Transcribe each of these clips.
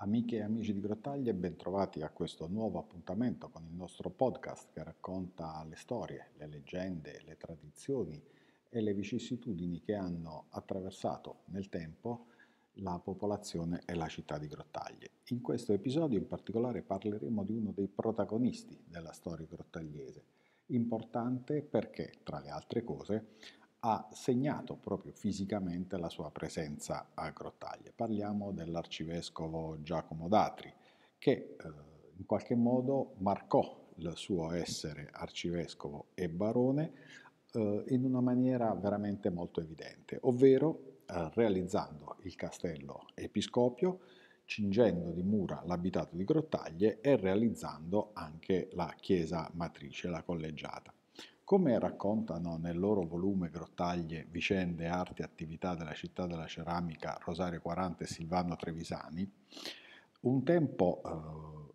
Amiche e amici di Grottaglie, bentrovati a questo nuovo appuntamento con il nostro podcast che racconta le storie, le leggende, le tradizioni e le vicissitudini che hanno attraversato nel tempo la popolazione e la città di Grottaglie. In questo episodio in particolare parleremo di uno dei protagonisti della storia grottagliese, importante perché, tra le altre cose, ha segnato proprio fisicamente la sua presenza a Grottaglie. Parliamo dell'arcivescovo Giacomo Datri, che eh, in qualche modo marcò il suo essere arcivescovo e barone eh, in una maniera veramente molto evidente, ovvero eh, realizzando il castello episcopio, cingendo di mura l'abitato di Grottaglie e realizzando anche la chiesa matrice, la collegiata come raccontano nel loro volume Grottaglie, vicende, arti e attività della città della ceramica Rosario 40 e Silvano Trevisani, un tempo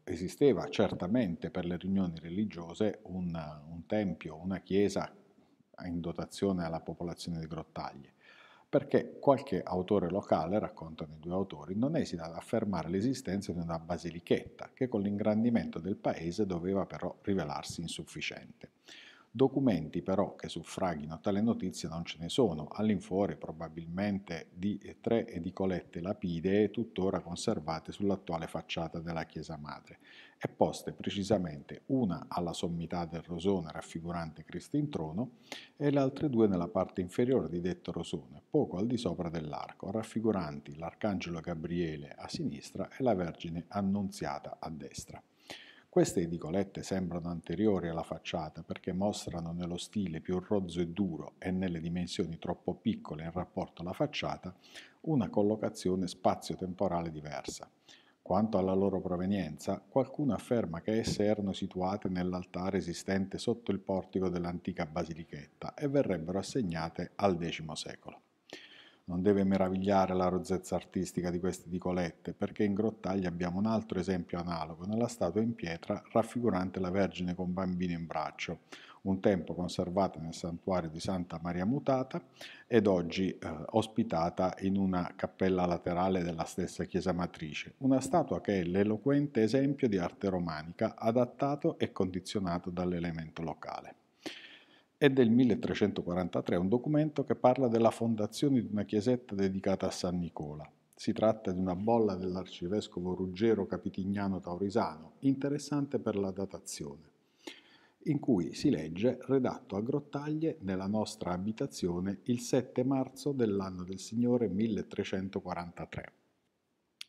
eh, esisteva certamente per le riunioni religiose un, un, tempio, una chiesa in dotazione alla popolazione di Grottaglie, perché qualche autore locale, raccontano i due autori, non esita ad affermare l'esistenza di una basilichetta che con l'ingrandimento del paese doveva però rivelarsi insufficiente. Documenti però che suffraghino tale notizia non ce ne sono, all'infuori probabilmente di eh, tre edicolette lapidee tuttora conservate sull'attuale facciata della chiesa madre e poste precisamente una alla sommità del rosone raffigurante Cristo in trono e le altre due nella parte inferiore di detto rosone, poco al di sopra dell'arco, raffiguranti l'Arcangelo Gabriele a sinistra e la Vergine Annunziata a destra. Queste edicolette sembrano anteriori alla facciata perché mostrano nello stile più rozzo e duro e nelle dimensioni troppo piccole in rapporto alla facciata una collocazione spazio-temporale diversa. Quanto alla loro provenienza, qualcuno afferma che esse erano situate nell'altare esistente sotto il portico dell'antica basilichetta e verrebbero assegnate al X secolo non deve meravigliare la rozzezza artistica di queste dicolette, perché in Grottaglia abbiamo un altro esempio analogo, nella statua in pietra raffigurante la Vergine con bambino in braccio, un tempo conservata nel santuario di Santa Maria Mutata ed oggi eh, ospitata in una cappella laterale della stessa chiesa matrice, una statua che è l'eloquente esempio di arte romanica adattato e condizionato dall'elemento locale è del 1343, un documento che parla della fondazione di una chiesetta dedicata a San Nicola. Si tratta di una bolla dell'arcivescovo Ruggero Capitignano Taurisano, interessante per la datazione, in cui si legge redatto a Grottaglie nella nostra abitazione il 7 marzo dell'anno del Signore 1343.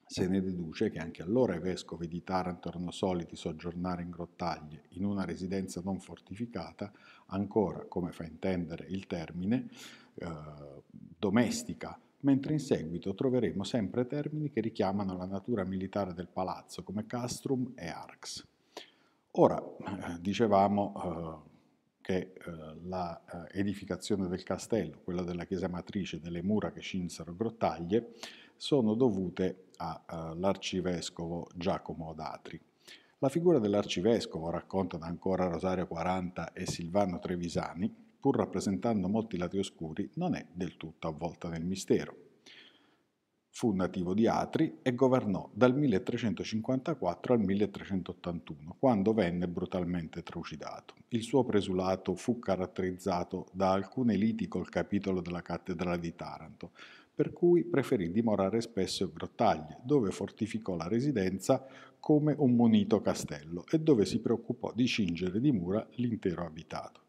Se ne deduce che anche allora i vescovi di Taranto erano soliti soggiornare in grottaglie, in una residenza non fortificata, ancora, come fa intendere il termine, eh, domestica, mentre in seguito troveremo sempre termini che richiamano la natura militare del palazzo, come castrum e arx. Ora, eh, dicevamo eh, che eh, l'edificazione eh, del castello, quella della chiesa matrice delle mura che cinsero grottaglie, sono dovute all'arcivescovo eh, Giacomo Datri. La figura dell'arcivescovo, raccontano ancora Rosario 40 e Silvano Trevisani, pur rappresentando molti lati oscuri, non è del tutto avvolta nel mistero. Fu nativo di Atri e governò dal 1354 al 1381, quando venne brutalmente trucidato. Il suo presulato fu caratterizzato da alcune liti col capitolo della cattedrale di Taranto, per cui preferì dimorare spesso in Grottaglie, dove fortificò la residenza come un munito castello e dove si preoccupò di cingere di mura l'intero abitato.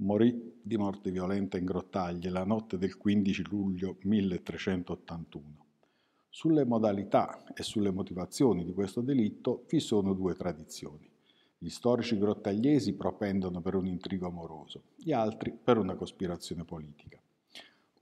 Morì di morte violenta in Grottaglie la notte del 15 luglio 1381. Sulle modalità e sulle motivazioni di questo delitto vi sono due tradizioni. Gli storici grottagliesi propendono per un intrigo amoroso, gli altri per una cospirazione politica.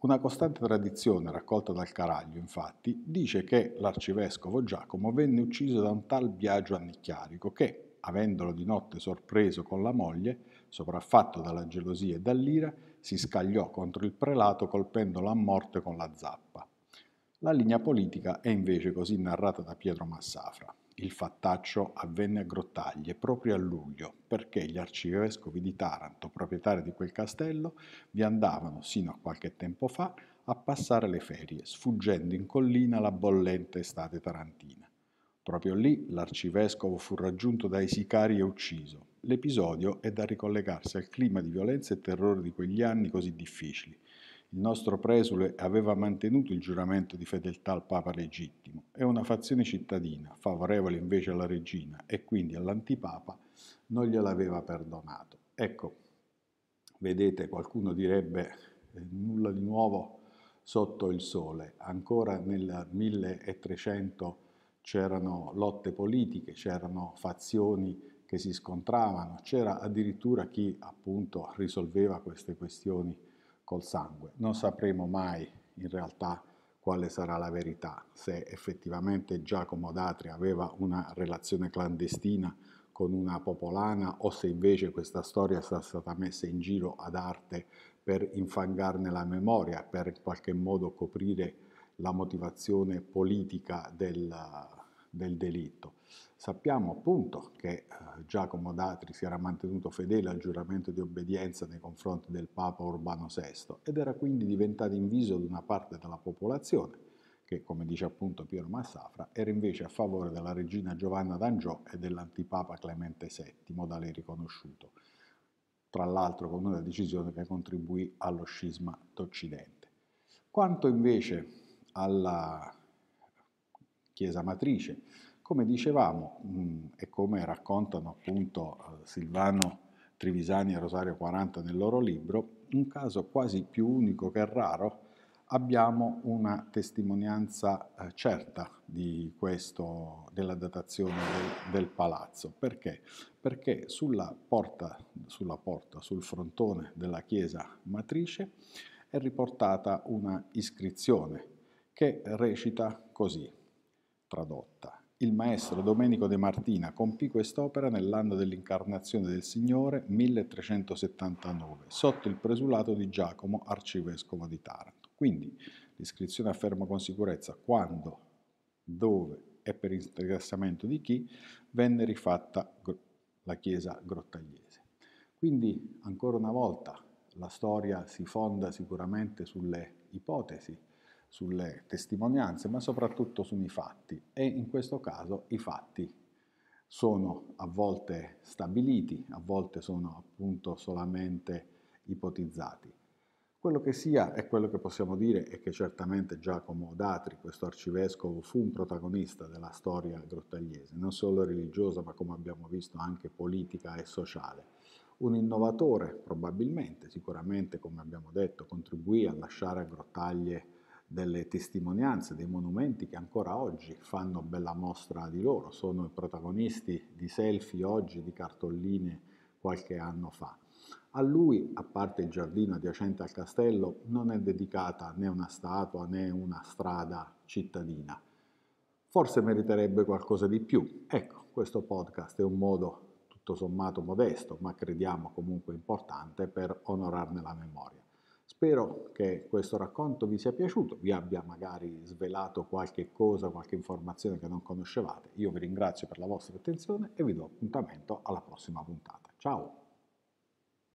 Una costante tradizione raccolta dal Caraglio, infatti, dice che l'arcivescovo Giacomo venne ucciso da un tal Biagio Annicchiarico che, avendolo di notte sorpreso con la moglie, sopraffatto dalla gelosia e dall'ira, si scagliò contro il prelato colpendolo a morte con la zappa. La linea politica è invece così narrata da Pietro Massafra. Il fattaccio avvenne a Grottaglie proprio a luglio, perché gli arcivescovi di Taranto, proprietari di quel castello, vi andavano sino a qualche tempo fa a passare le ferie, sfuggendo in collina la bollente estate tarantina. Proprio lì l'arcivescovo fu raggiunto dai sicari e ucciso. L'episodio è da ricollegarsi al clima di violenza e terrore di quegli anni così difficili, il nostro presule aveva mantenuto il giuramento di fedeltà al Papa legittimo e una fazione cittadina, favorevole invece alla regina e quindi all'antipapa, non gliel'aveva perdonato. Ecco, vedete, qualcuno direbbe eh, nulla di nuovo sotto il sole. Ancora nel 1300 c'erano lotte politiche, c'erano fazioni che si scontravano, c'era addirittura chi appunto risolveva queste questioni col sangue. Non sapremo mai in realtà quale sarà la verità, se effettivamente Giacomo d'Atria aveva una relazione clandestina con una popolana o se invece questa storia sia stata messa in giro ad arte per infangarne la memoria, per in qualche modo coprire la motivazione politica del, del delitto. Sappiamo appunto che eh, Giacomo Datri si era mantenuto fedele al giuramento di obbedienza nei confronti del Papa Urbano VI ed era quindi diventato inviso di una parte della popolazione che, come dice appunto Piero Massafra, era invece a favore della regina Giovanna d'Angiò e dell'antipapa Clemente VII, da lei riconosciuto, tra l'altro con una decisione che contribuì allo scisma d'Occidente. Quanto invece alla chiesa matrice. Come dicevamo mh, mm, e come raccontano appunto eh, Silvano Trivisani e Rosario 40 nel loro libro, un caso quasi più unico che raro abbiamo una testimonianza eh, certa questo, della datazione del, del, palazzo. Perché? Perché sulla porta, sulla porta, sul frontone della chiesa matrice è riportata una iscrizione che recita così tradotta. Il maestro Domenico De Martina compì quest'opera nell'anno dell'incarnazione del Signore 1379, sotto il presulato di Giacomo, arcivescovo di Taranto. Quindi l'iscrizione afferma con sicurezza quando, dove e per interessamento di chi venne rifatta la chiesa grottagliese. Quindi ancora una volta la storia si fonda sicuramente sulle ipotesi, sulle testimonianze, ma soprattutto sui fatti e in questo caso i fatti sono a volte stabiliti, a volte sono appunto solamente ipotizzati. Quello che sia e quello che possiamo dire è che certamente Giacomo Datri, questo arcivescovo, fu un protagonista della storia grottagliese, non solo religiosa ma come abbiamo visto anche politica e sociale. Un innovatore probabilmente, sicuramente come abbiamo detto, contribuì a lasciare a Grottaglie delle testimonianze, dei monumenti che ancora oggi fanno bella mostra di loro, sono i protagonisti di selfie oggi, di cartolline qualche anno fa. A lui, a parte il giardino adiacente al castello, non è dedicata né una statua né una strada cittadina. Forse meriterebbe qualcosa di più. Ecco, questo podcast è un modo tutto sommato modesto, ma crediamo comunque importante per onorarne la memoria. Spero che questo racconto vi sia piaciuto, vi abbia magari svelato qualche cosa, qualche informazione che non conoscevate. Io vi ringrazio per la vostra attenzione e vi do appuntamento alla prossima puntata. Ciao!